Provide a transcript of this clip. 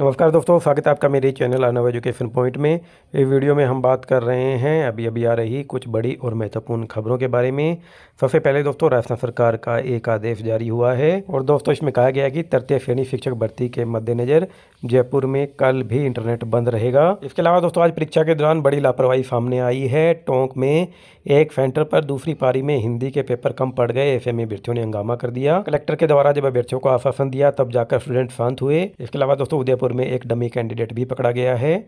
नमस्कार दोस्तों स्वागत है आपका मेरे चैनल अनव एजुकेशन पॉइंट में इस वीडियो में हम बात कर रहे हैं अभी अभी आ रही कुछ बड़ी और महत्वपूर्ण खबरों के बारे में सबसे पहले दोस्तों राजस्थान सरकार का एक आदेश जारी हुआ है और दोस्तों इसमें कहा गया कि तृतीय श्रेणी शिक्षक भर्ती के मद्देनज़र जयपुर में कल भी इंटरनेट बंद रहेगा इसके अलावा दोस्तों आज परीक्षा के दौरान बड़ी लापरवाही सामने आई है टोंक में एक सेंटर पर दूसरी पारी में हिंदी के पेपर कम पड़ गए ऐसे में अभ्यर्थियों ने हंगामा कर दिया कलेक्टर के द्वारा जब अभ्यर्थियों को आश्वासन दिया तब जाकर स्टूडेंट शांत हुए इसके अलावा दोस्तों उदयपुर में एक डमी कैंडिडेट भी पकड़ा गया है।